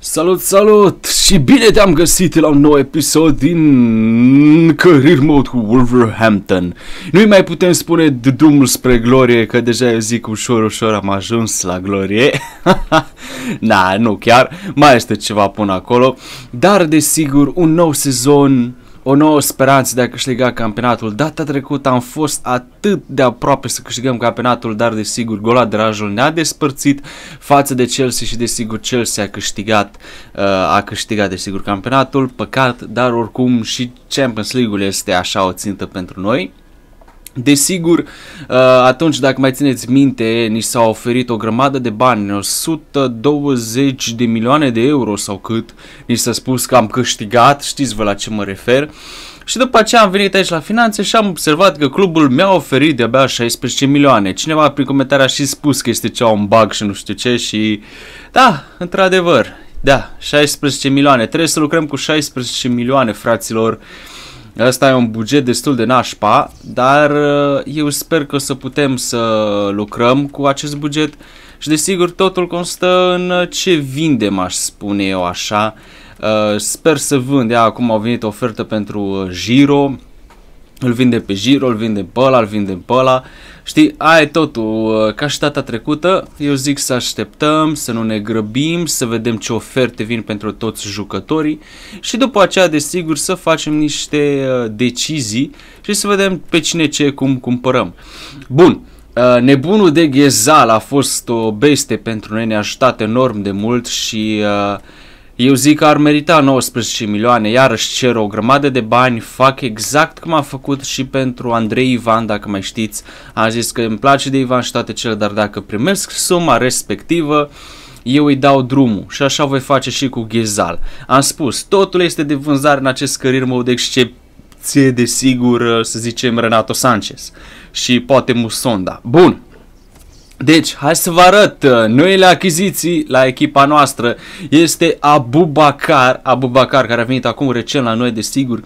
Salut, salut și bine te-am găsit la un nou episod din Career Mode cu Wolverhampton. Nu-i mai putem spune de drumul spre glorie, că deja eu zic ușor, ușor am ajuns la glorie. Na, nu chiar, mai este ceva până acolo, dar desigur un nou sezon o nouă speranță de a câștiga campionatul. Data trecută am fost atât de aproape să câștigăm campionatul, dar desigur gola de Rajul ne-a despărțit față de Chelsea și desigur Chelsea a câștigat, uh, a câștigat desigur campionatul. Păcat, dar oricum și Champions League-ul este așa o țintă pentru noi. Desigur, uh, atunci dacă mai țineți minte, ni s-a oferit o grămadă de bani, 120 de milioane de euro sau cât, ni s-a spus că am câștigat, știți vă la ce mă refer. Și după aceea am venit aici la finanțe și am observat că clubul mi-a oferit de-abia 16 milioane. Cineva prin comentarii a și spus că este cea un bug și nu știu ce și... Da, într-adevăr, da, 16 milioane. Trebuie să lucrăm cu 16 milioane, fraților. Uh, Asta e un buget destul de nașpa, dar uh, eu sper că o să putem să lucrăm cu acest buget și desigur totul constă în uh, ce vindem, aș spune eu așa. Uh, sper să vând, ia acum au venit ofertă pentru Giro, îl vinde pe Giro, îl vinde pe ăla, îl vinde pe ăla. Știi, aia e totul. Uh, ca și data trecută, eu zic să așteptăm, să nu ne grăbim, să vedem ce oferte vin pentru toți jucătorii și după aceea, desigur, să facem niște uh, decizii și să vedem pe cine ce cum cumpărăm. Bun, uh, nebunul de ghezal a fost o beste pentru noi, ne-a ajutat enorm de mult și uh, eu zic că ar merita 19 milioane, iarăși cer o grămadă de bani, fac exact cum a făcut și pentru Andrei Ivan, dacă mai știți. A zis că îmi place de Ivan și toate cele, dar dacă primesc suma respectivă, eu îi dau drumul și așa voi face și cu Ghezal. Am spus, totul este de vânzare în acest career mode excepție de sigur, să zicem, Renato Sanchez și poate Musonda. Bun, deci, hai să vă arăt uh, noile achiziții la echipa noastră. Este Abubakar, Abubakar care a venit acum recent la noi, desigur.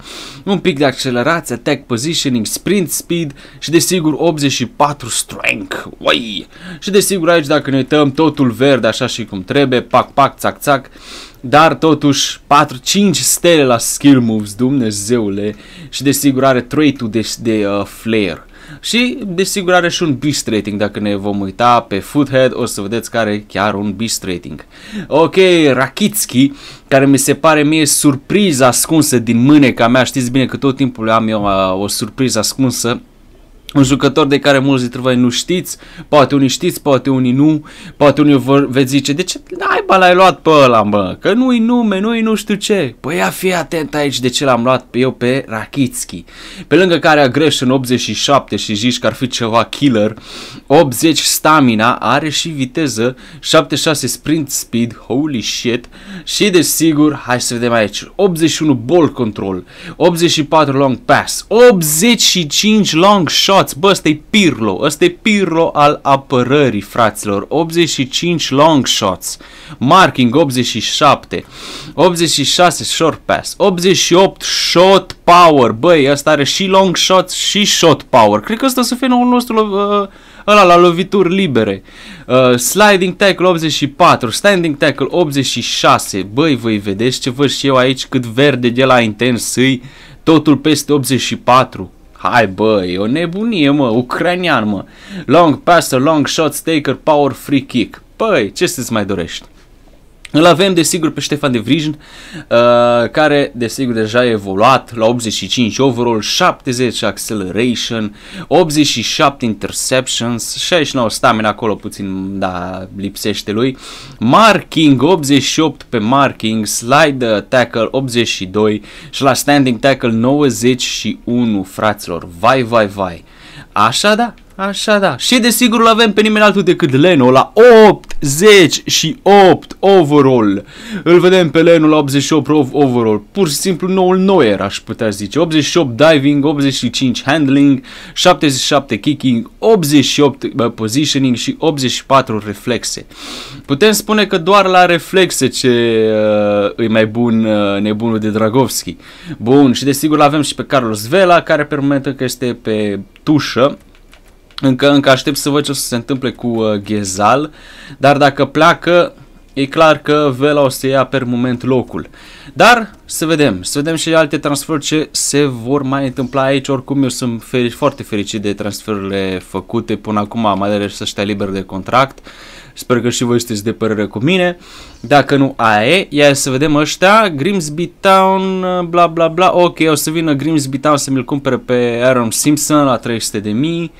Un pic de accelerație, attack positioning, sprint speed și desigur 84 strength. Uai! Și desigur aici dacă ne uităm totul verde așa și cum trebuie, pac pac, țac țac. Dar totuși 4-5 stele la skill moves, Dumnezeule. Și desigur are 3 de, de uh, flare și desigur are și un beast rating, dacă ne vom uita pe Foothead o să vedeți că are chiar un beast rating. Ok, Rakitski, care mi se pare mie surpriză ascunsă din mâneca mea, știți bine că tot timpul am eu uh, o surpriză ascunsă, un jucător de care mulți dintre voi nu știți, poate unii știți, poate unii nu, poate unii vă veți zice, de ce naiba l-ai luat pe ăla, mă, că nu-i nume, nu-i nu știu ce. Păi ia fi atent aici de ce l-am luat pe eu pe Rakitski. Pe lângă care a greș în 87 și zici că ar fi ceva killer, 80 stamina, are și viteză, 76 sprint speed, holy shit, și desigur, hai să vedem aici, 81 ball control, 84 long pass, 85 long shot, toți, bă, ăsta e Pirlo, ăsta e Pirlo al apărării, fraților. 85 long shots, marking 87, 86 short pass, 88 shot power, băi, ăsta are și long shots și shot power. Cred că ăsta să fie noul nostru uh, ăla la lovituri libere. Uh, sliding tackle 84, standing tackle 86. Băi, voi vedeți ce văd și eu aici cât verde de la intens îi, totul peste 84. Hai bă, e o nebunie mă, ucranian mă. Long passer, long shot, staker, power, free kick. Păi, ce să-ți mai dorești? Îl avem, desigur, pe Ștefan de Vrijin, uh, care, desigur, deja a evoluat la 85 overall, 70 acceleration, 87 interceptions, 69 stamina, acolo puțin, da, lipsește lui, marking 88 pe marking, slide tackle 82 și la standing tackle 91, fraților, vai, vai, vai. Uh, Așa da, așa da. Și desigur îl avem pe nimeni altul decât Leno la și 8 overall. Îl vedem pe Leno la 88 overall. Pur și simplu noul Neuer aș putea zice. 88 diving, 85 handling, 77 kicking, 88 positioning și 84 reflexe. Putem spune că doar la reflexe ce uh, e mai bun uh, nebunul de Dragovski. Bun, și desigur avem și pe Carlos Vela care permite că este pe tușă. Încă, încă aștept să văd ce o să se întâmple cu uh, Ghezal, dar dacă pleacă, e clar că Vela o să ia per moment locul. Dar să vedem, să vedem și alte transferuri ce se vor mai întâmpla aici. Oricum eu sunt feri, foarte fericit de transferurile făcute până acum, mai ales să stea liber de contract. Sper că și voi sunteți de părere cu mine. Dacă nu, aia e. Ia să vedem ăștia. Grimsby Town, bla bla bla. Ok, o să vină Grimsby Town să mi-l cumpere pe Aaron Simpson la 300 de mii.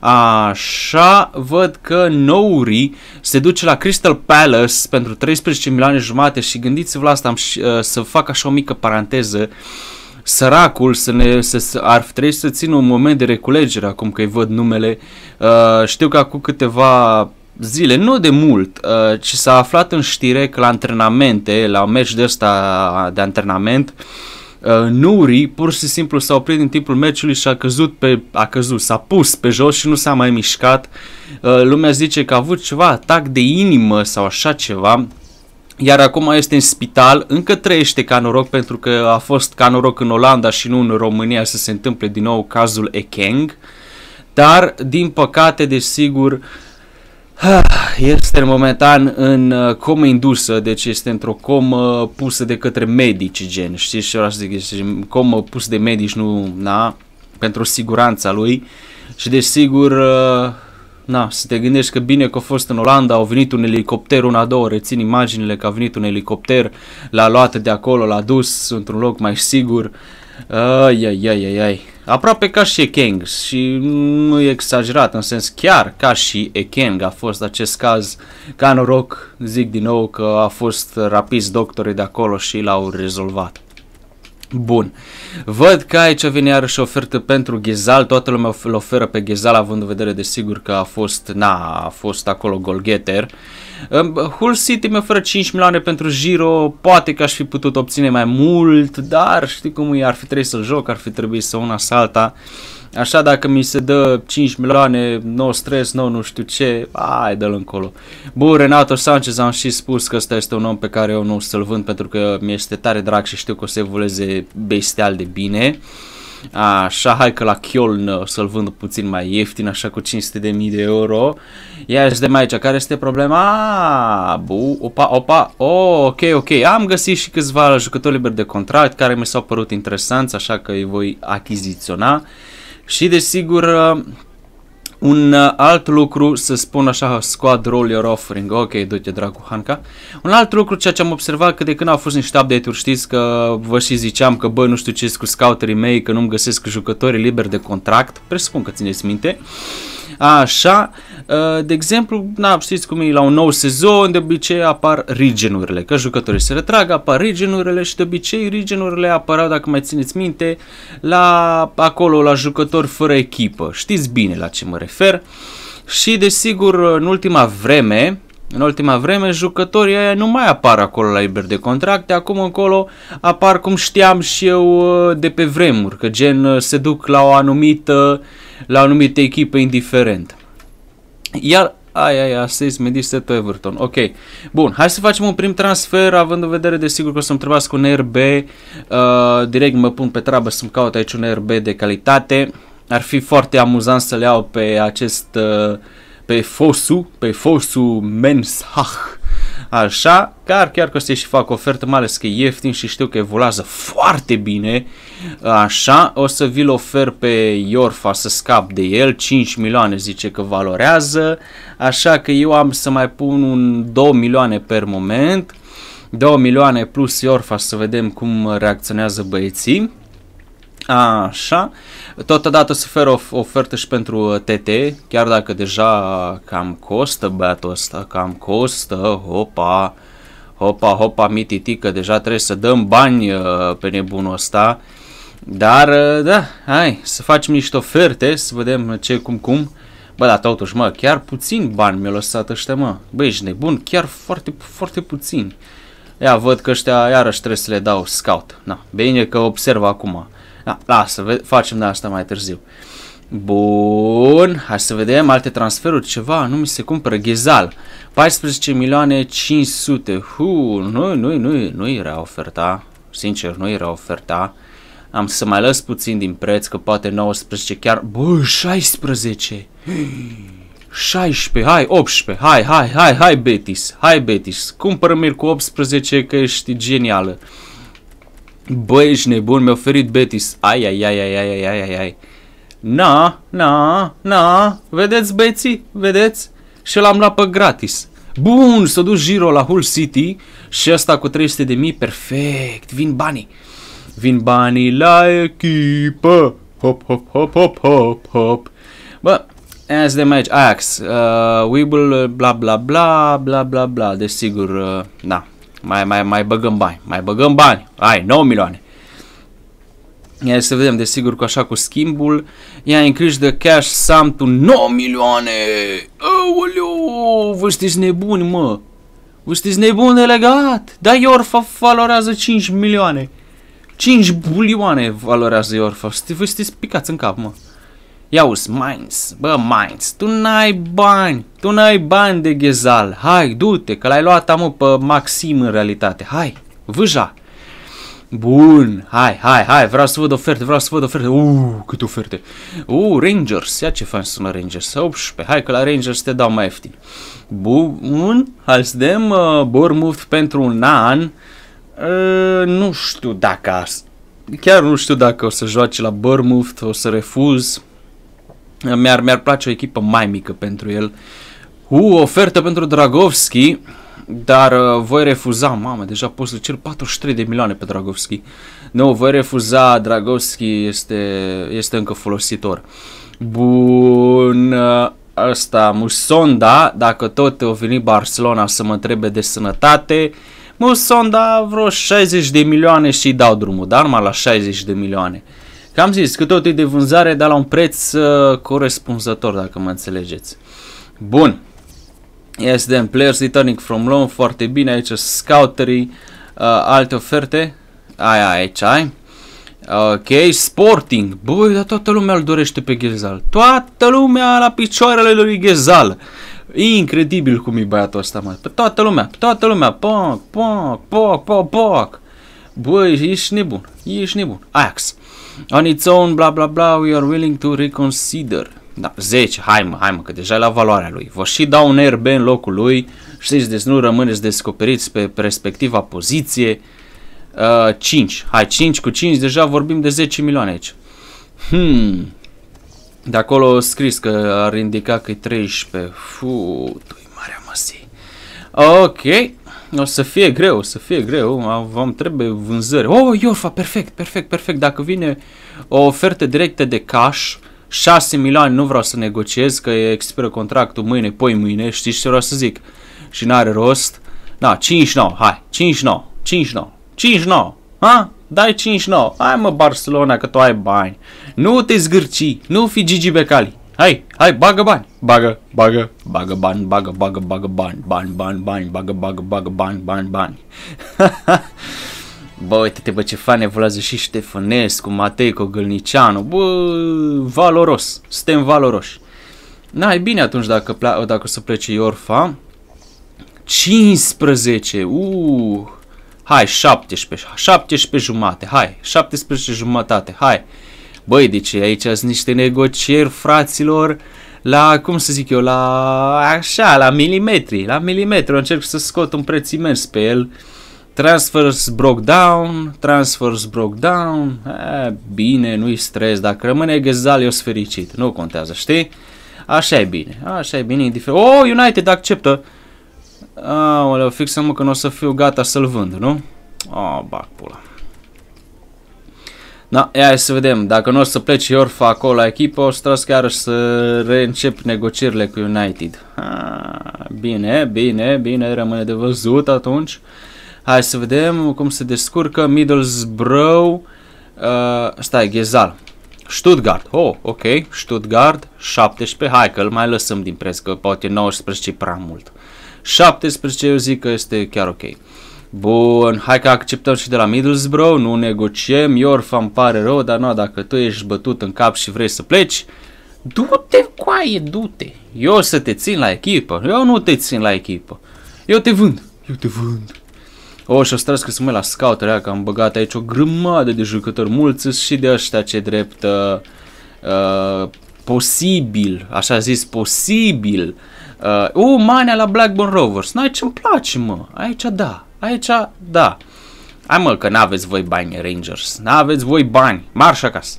Așa, văd că Nouri se duce la Crystal Palace pentru 13 milioane jumate și gândiți-vă la asta, am, uh, să fac așa o mică paranteză. Săracul să ne, să, să, ar trebui să țină un moment de reculegere acum că i văd numele. Uh, știu că acum câteva zile, nu de mult, uh, ci s-a aflat în știre că la antrenamente, la un meci de ăsta de antrenament, uh, Nuri pur și simplu s-a oprit în timpul meciului și a căzut pe, a căzut, s-a pus pe jos și nu s-a mai mișcat. Uh, lumea zice că a avut ceva atac de inimă sau așa ceva. Iar acum este în spital, încă trăiește ca noroc pentru că a fost ca noroc în Olanda și nu în România să se întâmple din nou cazul Ekeng. Dar, din păcate, desigur, uh, Ah, este momentan în uh, comă indusă, deci este într-o comă pusă de către medici, gen, știți ce vreau să zic, este deci, comă pusă de medici, nu, na, pentru siguranța lui și deci sigur, uh, na, să te gândești că bine că a fost în Olanda, au venit un elicopter, una, două, rețin imaginile că a venit un elicopter, l-a luat de acolo, l-a dus într-un loc mai sigur, uh, ai, ai, ai, ai, ai. Aproape ca și Ekeng și nu e exagerat, în sens chiar ca și Ekeng a fost acest caz ca noroc, zic din nou că a fost rapis doctorii de acolo și l-au rezolvat. Bun. Văd că aici vine iarăși ofertă pentru Ghezal, toată lumea îl oferă pe Ghezal având în vedere desigur că a fost, na, a fost acolo golgeter. Uh, Hull City mi oferă 5 milioane pentru Giro, poate că aș fi putut obține mai mult, dar știi cum e, ar fi trebuit să-l joc, ar fi trebuit să una salta. Așa dacă mi se dă 5 milioane, no stres, no nu știu ce, ai de l încolo. Bun, Renato Sanchez am și spus că ăsta este un om pe care eu nu o să-l vând pentru că mi este tare drag și știu că o să evolueze bestial de bine. Uh, Așa, hai că la Kjoln să-l vând puțin mai ieftin, așa cu 500 de mii de euro. Ia și de mai aici, care este problema? Bu, opa, opa, oh, ok, ok, am găsit și câțiva jucători liberi de contract care mi s-au părut interesanți, așa că îi voi achiziționa. Și desigur, un uh, alt lucru, să spun așa, squad roll your offering, ok, du-te dracu Hanca. Un alt lucru, ceea ce am observat, că de când au fost niște update-uri, știți că vă și ziceam că bă, nu știu ce cu scouterii mei, că nu-mi găsesc jucătorii liberi de contract, presupun că țineți minte. Uh, Așa, uh, de exemplu, na, știți cum e la un nou sezon, de obicei apar regenurile, că jucătorii se retrag, apar regenurile și de obicei regenurile apăreau, dacă mai țineți minte, la acolo la jucători fără echipă. Știți bine la ce mă refer. Și desigur, în ultima vreme, în ultima vreme, jucătorii aia nu mai apar acolo la liber de contracte, acum încolo apar cum știam și eu uh, de pe vremuri, că gen uh, se duc la o anumită uh, la anumite echipe indiferent. Iar Ai, ai, astăzi Medici tu Everton. Ok. Bun, hai să facem un prim transfer, având în vedere, desigur, că o să-mi trebuiască un RB. Uh, direct mă pun pe treabă să-mi caut aici un RB de calitate. Ar fi foarte amuzant să le iau pe acest... Uh, pe Fosu, pe Fosu Uh, Așa, chiar, chiar că și fac ofertă, mai ales că e ieftin și știu că evoluează foarte bine. Așa, o să vi-l ofer pe Iorfa să scap de el, 5 milioane zice că valorează. Așa că eu am să mai pun un 2 milioane per moment. 2 milioane plus Iorfa să vedem cum reacționează băieții. Așa. Totodată se oferă o ofertă și pentru TT, uh, chiar dacă deja cam costă băiatul ăsta, cam costă, hopa, hopa, hopa, mititică, deja trebuie să dăm bani uh, pe nebunul ăsta. Dar, uh, da, hai, să facem niște oferte, să vedem ce, cum, cum. Bă, dar totuși, mă, chiar puțin bani mi-a lăsat ăștia, mă. Bă, ești nebun? Chiar foarte, foarte puțin. Ia, văd că ăștia iarăși trebuie să le dau scout. Na, bine că observ acum. Da, lasă, facem de asta mai târziu. Bun, hai să vedem alte transferuri, ceva, nu mi se cumpără, Ghezal, 14 milioane 500, hu, nu, nu, nu, nu era oferta, sincer, nu era oferta, am să mai lăs puțin din preț, că poate 19 chiar, bă, 16, 16, hai, 18, hai, hai, hai, hai, Betis, hai, Betis, cumpără-mi cu 18 că ești genială. Bă, ești nebun, mi-a oferit Betis. Ai, ai, ai, ai, ai, ai, ai, ai. Na, na, na, vedeți beții, vedeți? Și l-am luat pe gratis. Bun, să duc Giro la Hull City și asta cu 300 de mii, perfect, vin banii. Vin banii la echipă. Hop, hop, hop, hop, hop, hop. Bă, as de match, Ajax, uh, Weeble, bla, bla, bla, bla, bla, bla, desigur, uh, da, mai, mai, mai băgăm bani, mai băgăm bani. Ai, 9 milioane. Ia să vedem, desigur, că așa cu schimbul. Ia increase the cash sum to 9 milioane. Aoleu, vă știți nebuni, mă. Vă știți nebuni delegat. Da, Iorfa valorează 5 milioane. 5 bulioane valorează Iorfa. Vă știți picați în cap, mă. Ia uzi, Mainz, bă, Mainz, tu n-ai bani, tu n-ai bani de ghezal, hai, du-te, că l-ai luat amu pe Maxim în realitate, hai, vâja. Bun, hai, hai, hai, vreau să văd oferte, vreau să văd oferte, uuu, câte oferte. Uuu, Rangers, ia ce fain sună Rangers, 18, hai că la Rangers te dau mai ieftin. Bun, hai să dăm uh, Bournemouth pentru un an, uh, nu știu dacă, chiar nu știu dacă o să joace la Bournemouth, o să refuz, mi-ar, mi-ar place o echipă mai mică pentru el. U, uh, ofertă pentru Dragovski, dar uh, voi refuza, mamă, deja pot să cer 43 de milioane pe Dragovski. Nu, voi refuza, Dragovski este, este încă folositor. Bun, uh, Musonda, dacă tot o veni Barcelona să mă întrebe de sănătate, Musonda vreo 60 de milioane și dau drumul, dar numai la 60 de milioane. Uh, Că am zis că tot e de vânzare, dar la un preț uh, corespunzător, dacă mă înțelegeți. Bun. Yes, then players returning from loan, foarte bine, aici scouterii, uh, alte oferte, aia aici ai. Ok, Sporting, băi, dar toată lumea îl dorește pe Ghezal, toată lumea la picioarele lui Ghezal. Incredibil cum e băiatul ăsta, mă, pe toată lumea, pe toată lumea, poc, poc, poc, poc, poc. Băi, ești nebun, ești nebun, Ajax. On its own, bla bla bla, we are willing to reconsider. Da, 10, hai mă, hai mă, că deja e la valoarea lui. Vă și dau un RB în locul lui, știți, deci nu rămâneți descoperiți pe perspectiva poziție. Uh, 5, hai 5 cu 5, deja vorbim de 10 milioane aici. Hmm, de acolo scris că ar indica că e 13. Fu, tu marea măsii. Ok, o să fie greu, o să fie greu, vom trebuie vânzări. Oh, Iorfa, perfect, perfect, perfect. Dacă vine o ofertă directă de cash, 6 milioane nu vreau să negociez, că expiră contractul mâine, poi mâine, știți ce vreau să zic. Și n-are rost. Da, 59, hai, 59, 59, 59, ha? Dai 59, hai mă Barcelona că tu ai bani. Nu te zgârci, nu fi Gigi Becali. Hai, hai, bagă bani. Bagă, bagă, bagă bani, bagă, bagă, bagă bani, bani, bani, bani, bagă, bagă, bagă bani, bani, bani. Bă, uite-te, bă, ce fan evoluează și Ștefănescu, Matei Cogălnicianu, bă, valoros, suntem valoroși. Na, e bine atunci dacă, pla- dacă o să plece Iorfa. 15, uuu, uh, hai, 17, 17 jumate, hai, 17 jumătate, hai. Băi, deci aici sunt niște negocieri, fraților, la, cum să zic eu, la așa, la milimetri, la milimetri. Eu încerc să scot un preț imens pe el. Transfers broke down, transfers broke down, e, eh, bine, nu-i stres, dacă rămâne ghezal eu sunt fericit, nu contează, știi? Așa e bine, așa e bine, indiferent. Oh, United acceptă! Aoleu, fix mă că nu o să fiu gata să-l vând, nu? Oh, ah, bag pula. Da, ia hai să vedem. Dacă nu o să pleci Iorfa acolo la echipă, o să trebuie chiar să reîncep negocierile cu United. Ha, bine, bine, bine, rămâne de văzut atunci. Hai să vedem cum se descurcă Middlesbrough. Uh, stai, Ghezal. Stuttgart. Oh, ok. Stuttgart 17. Hai că îl mai lăsăm din preț, că poate 19 e prea mult. 17 eu zic că este chiar ok. Bun, hai că acceptăm și de la Middlesbrough, nu negociem. Iorfa îmi pare rău, dar nu, dacă tu ești bătut în cap și vrei să pleci, du-te coaie, du-te. Eu să te țin la echipă, eu nu te țin la echipă. Eu te vând, eu te vând. O, și o să că să mă la rea, că am băgat aici o grămadă de jucători, mulți și de ăștia ce drept uh, uh, posibil, așa zis, posibil. Uh, o, mania la Blackburn Rovers, n-ai ce îmi place, mă, aici da, Aici, da. Hai mă, că n-aveți voi bani, Rangers. N-aveți voi bani. Marș acasă.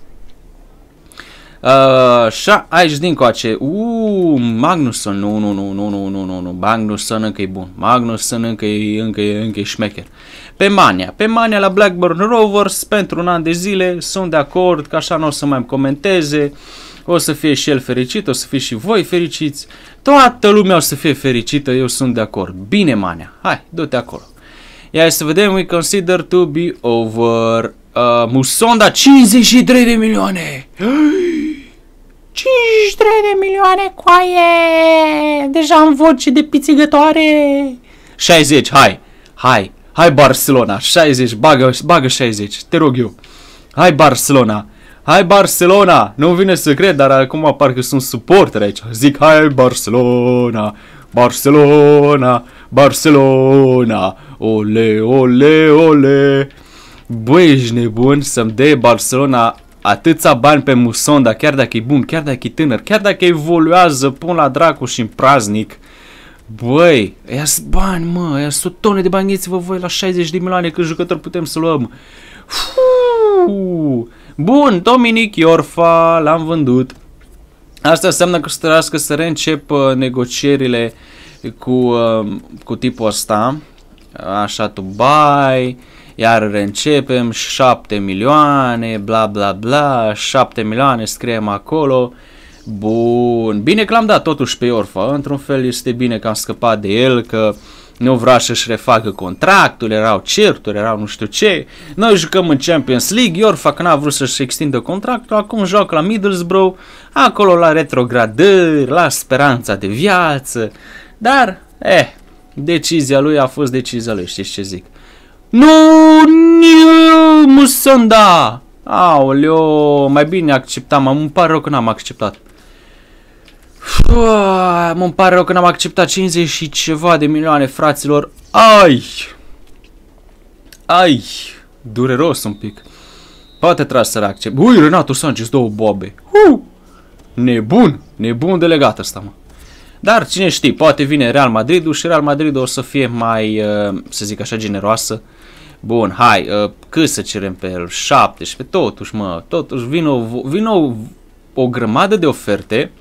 Așa, uh, aici din coace. Uuu, Magnusson. Nu, nu, nu, nu, nu, nu, nu, nu. Magnusson încă e bun. Magnusson încă e, încă e, încă e șmecher. Pe Mania. Pe Mania la Blackburn Rovers pentru un an de zile. Sunt de acord că așa nu o să mai comenteze. O să fie și el fericit, o să fie și voi fericiți. Toată lumea o să fie fericită, eu sunt de acord. Bine, Mania. Hai, du-te acolo. Ia să vedem, we consider to be over. Uh, Musonda, 53 de milioane! 53 de milioane coaie! Deja am voci de pițigătoare! 60, hai! Hai! Hai Barcelona, 60, bagă, bagă 60, te rog eu. Hai Barcelona, hai Barcelona, nu vine să cred, dar acum parcă sunt suporter aici. Zic hai Barcelona, Barcelona, Barcelona, Ole, ole, ole! Băi, ești nebun să-mi dea Barcelona atâția bani pe Musonda, chiar dacă e bun, chiar dacă e tânăr, chiar dacă evoluează, pun la dracu și în praznic. Băi, ia bani, mă, ia sunt tone de bani, vă voi la 60 de milioane cât jucători putem să luăm. Fuuu. Bun, Dominic Iorfa, l-am vândut. Asta înseamnă că să să reîncep uh, negocierile cu, uh, cu tipul ăsta așa tu bai, iar reîncepem 7 milioane, bla bla bla, 7 milioane scriem acolo. Bun, bine că l-am dat totuși pe Orfa, într-un fel este bine că am scăpat de el, că nu vrea să-și refacă contractul, erau certuri, erau nu știu ce. Noi jucăm în Champions League, Iorfa că n-a vrut să-și extindă contractul, acum joacă la Middlesbrough, acolo la retrogradări, la speranța de viață. Dar, eh, Decizia lui a fost decizia lui, știți ce zic. Nu, nu, musonda! Aoleo, mai bine acceptam, Mă pare rău că n-am acceptat. Mă pare rău că n-am acceptat 50 și ceva de milioane, fraților. Ai! Ai! Dureros un pic. Poate trebuie să reaccept. Ui, Renato Sanchez, două bobe. Uh! Nebun! Nebun delegat ăsta, mă. Dar cine știe, poate vine Real Madridul și Real Madridul o să fie mai, uh, să zic așa, generoasă. Bun, hai, uh, cât să cerem pe el? 17, totuși mă, totuși vin o, vin o, o grămadă de oferte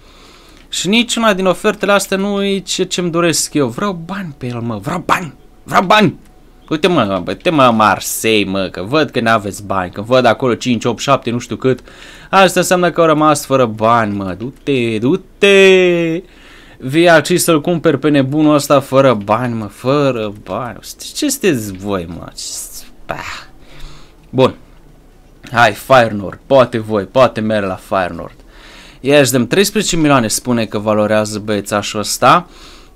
și niciuna din ofertele astea nu e ce, ce-mi doresc eu. Vreau bani pe el, mă, vreau bani, vreau bani. Uite mă, uite mă Marsei mă, că văd că n-aveți bani, că văd acolo 5, 8, 7, nu știu cât. Asta înseamnă că au rămas fără bani mă, du-te, du-te vii aici să-l cumperi pe nebunul ăsta fără bani, mă, fără bani. Ce sunteți voi, mă? Bun. Hai, Fire Nord, poate voi, poate merg la Fire Nord. Yes, dăm 13 milioane spune că valorează băiețașul ăsta.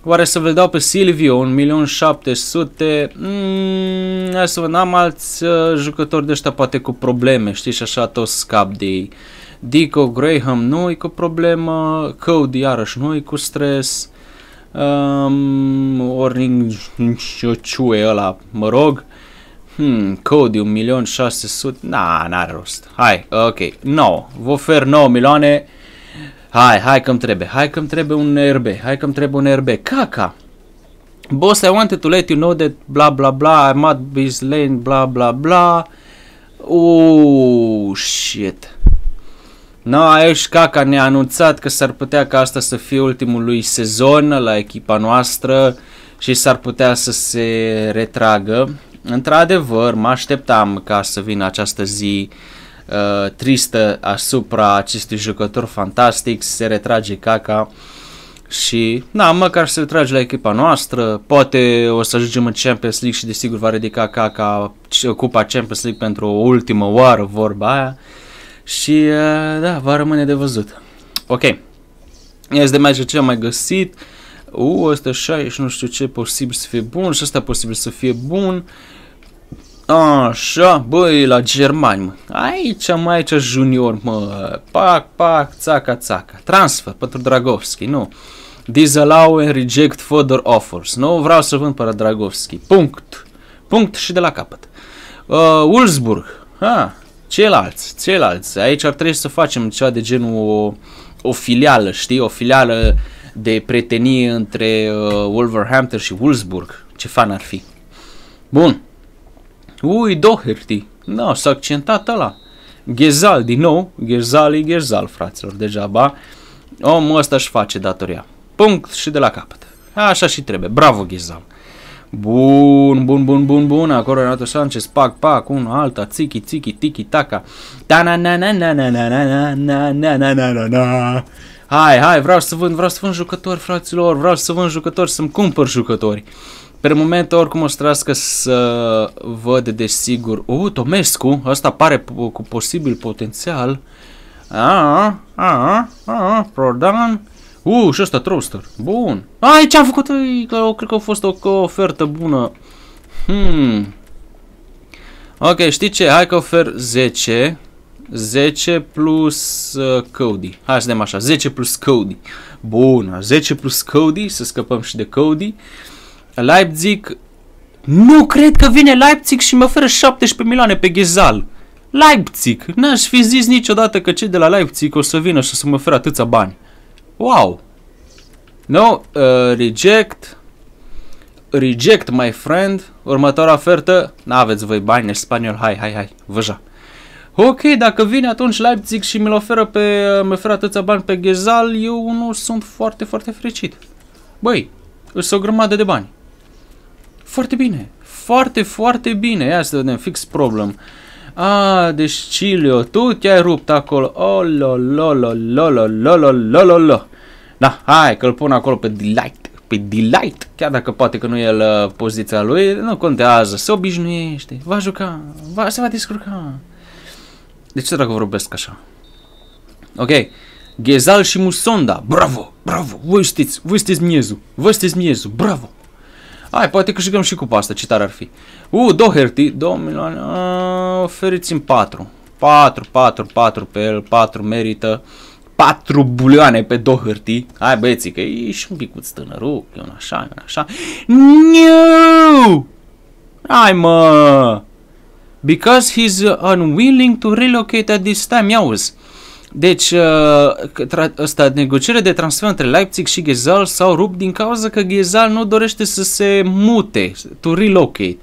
Oare să vă dau pe Silvio 1.700.000? Mm, hai să văd, am alți uh, jucători de ăștia poate cu probleme, știi, și așa tot scap de ei. Uh, Dico Graham nu e cu problemă, Cody iarăși nu e cu stres, um, Orning Ciocue ăla, mă rog, hmm, Cody 1.600.000, milion 600, na, n-are rost, hai, ok, 9, vă ofer 9 milioane, hai, hai că-mi trebuie, hai că-mi trebuie un RB, hai că-mi trebuie un RB, caca, Boss, I wanted to let you know that bla bla bla, I'm at this lane, bla bla bla. Oh, shit aici Caca ne-a anunțat că s-ar putea ca asta să fie ultimul lui sezon la echipa noastră și s-ar putea să se retragă. Într-adevăr, mă așteptam ca să vină această zi uh, tristă asupra acestui jucător fantastic, se retrage Caca și, na, măcar se retrage la echipa noastră, poate o să ajungem în Champions League și desigur va ridica Caca uh, cupa Champions League pentru o ultimă oară, vorba aia și uh, da, va rămâne de văzut. Ok. Este de magic ce am mai găsit. U, ăsta și nu știu ce, posibil să fie bun și ăsta posibil să fie bun. Așa, băi, la germani, mă. Aici mai aici junior, mă. Pac, pac, țaca, țaca. Transfer pentru Dragovski, nu. Disallow and reject further offers. Nu vreau să vând pără Dragovski. Punct. Punct și de la capăt. Uh, Wolfsburg. Ha, Ceilalți, ceilalți. Aici ar trebui să facem ceva de genul o, o filială, știi? O filială de pretenie între uh, Wolverhampton și Wolfsburg. Ce fan ar fi. Bun. Ui, Doherty. Da, s-a accentat ăla. Ghezal, din nou. Ghezal e Ghezal, fraților, ba. Omul ăsta își face datoria. Punct și de la capăt. Așa și trebuie. Bravo, Ghezal. Bun, bun, bun, bun, bun, acolo Renato Sanchez, pac, pac, un alta, tiki, tiki, tiki, taka. Ta na na na na na na na na na na na na na Hai, hai, vreau să vând, vreau să vând jucători, fraților, vreau să vând jucători, să-mi cumpăr jucători. Pe moment, oricum o să trească să văd de U, uh, Tomescu, asta pare cu posibil potențial. A, a, a, a, Prodan, Uuu, și ăsta Troaster. Bun. Ai, ce-am făcut? Ai, cred că a fost o, o ofertă bună. Hmm. Ok, știi ce? Hai că ofer 10. 10 plus uh, Cody. Hai să dăm așa, 10 plus Cody. Bun, 10 plus Cody, să scăpăm și de Cody. Leipzig, nu cred că vine Leipzig și mă oferă 17 milioane pe Ghezal. Leipzig, n-aș fi zis niciodată că cei de la Leipzig o să vină și o să mă oferă atâția bani. Wow. No, uh, reject. Reject, my friend. Următoarea ofertă. N-aveți voi bani, ești spaniol. Hai, hai, hai. Văja. Ok, dacă vine atunci Leipzig și mi-l oferă, pe, uh, mi oferă atâția bani pe Ghezal, eu nu sunt foarte, foarte fericit. Băi, îți o grămadă de bani. Foarte bine. Foarte, foarte bine. Ia să vedem, fix problem. A, deci Cilio, tu te-ai rupt acolo. Oh, lo, lo, lo, lo, lo, lo, lo, lo, lo. Da, hai că-l pun acolo pe Delight. Pe Delight, chiar dacă poate că nu e la poziția lui, nu contează, se obișnuiește, va juca, va, se va descurca. De ce dacă vorbesc așa? Ok, Ghezal și Musonda, bravo, bravo, voi știți, voi știți miezul, voi știți miezul, bravo. Hai, poate câștigăm și cu asta, ce tare ar fi. U, Doherty, 2 milioane, oferiți-mi 4. 4, 4, 4 pe el, 4 merită. 4 bulioane pe două hârtii. Hai băieții, că e și un picuț tânăruc, e un așa, e un așa. Nu! Hai mă! Because he's unwilling to relocate at this time, iauzi. Deci, uh, ăsta, negocierea de transfer între Leipzig și Ghezal s-au rupt din cauza că Ghezal nu dorește să se mute, to relocate.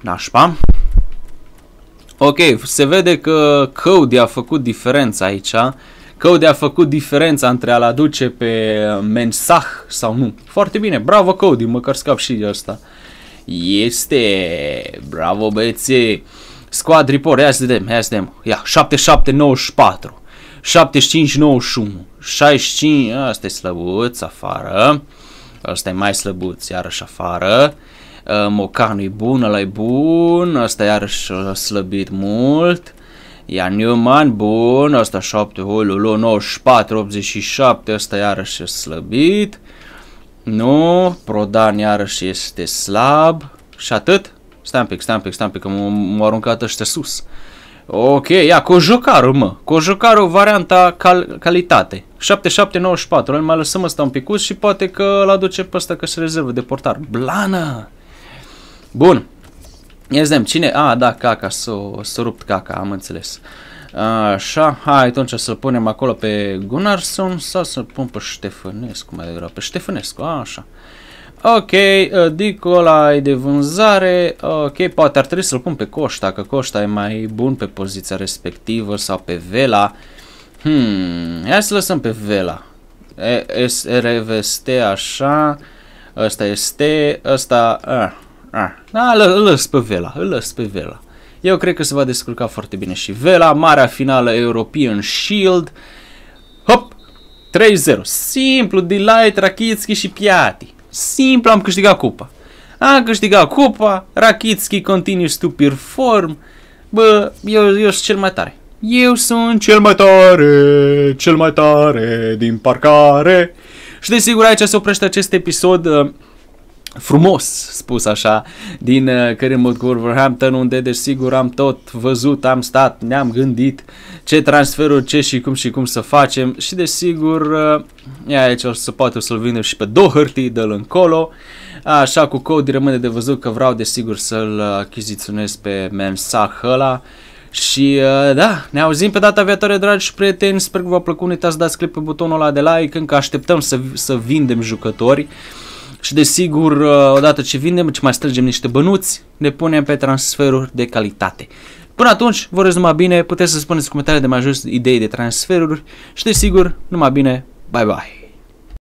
Nașpa. Ok, se vede că Cody a făcut diferența aici. Cody a făcut diferența între a-l aduce pe Mensah sau nu. Foarte bine, bravo Cody, măcar scap și asta. Este, bravo băieții. Squad report, ia să vedem, ia să vedem. Ia, 7794. 7591. 65, asta e slăbuț afară. Asta e mai slăbuț, iarăși afară. Uh, Mocanu e bun, ăla e bun, ăsta iarăși a slăbit mult. Iar Newman, bun, ăsta 7, holul 94, 87, ăsta iarăși a slăbit. Nu, Prodan iarăși este slab. Și atât? Stai un pic, stai un pic, stai un pic, că m-au aruncat ăștia sus. Ok, ia, Cojocaru, mă. Cojocaru, varianta cal calitate. 7794, îl mai lăsăm ăsta un picuț și poate că l aduce pe ăsta că se rezervă de portar. Blană! Bun. zicem, cine? A, ah, da, caca, s-a rupt caca, am înțeles. Așa, hai atunci să-l punem acolo pe Gunnarsson sau să-l pun pe Ștefănescu mai degrabă, pe Ștefănescu, a, așa. Ok, uh, Dicola, e de vânzare, ok, poate ar trebui să-l pun pe Coșta, că Coșta e mai bun pe poziția respectivă sau pe Vela. Hmm, hai să lăsăm pe Vela. E, SRVST, așa, ăsta este, ăsta, ah, Ah. Da, îl, îl pe Vela, îl lăs pe Vela. Eu cred că se va descurca foarte bine și Vela, marea finală European Shield. Hop! 3-0. Simplu, Delight, Rakitski și Piati, Simplu am câștigat cupa. Am câștigat cupa, Rakitski continues to perform. Bă, eu, eu sunt cel mai tare. Eu sunt cel mai tare, cel mai tare din parcare. Și desigur aici se oprește acest episod. Uh, frumos spus așa, din uh, Wolverhampton, unde desigur deci, am tot văzut, am stat, ne-am gândit ce transferuri, ce și cum și cum să facem și desigur deci, uh, aici o să poate o să-l vindem și pe două hârtii de încolo, așa cu Cody rămâne de văzut că vreau desigur deci, să-l achiziționez pe Mensah ăla, și uh, da, ne auzim pe data viitoare, dragi prieteni. Sper că v-a plăcut. uitați să dați click pe butonul ăla de like. Încă așteptăm să, să vindem jucători. Și desigur, uh, odată ce vindem, ce mai strângem niște bănuți, ne punem pe transferuri de calitate. Până atunci, vă urez numai bine, puteți să spuneți comentarii de mai jos idei de transferuri și desigur, numai bine, bye bye!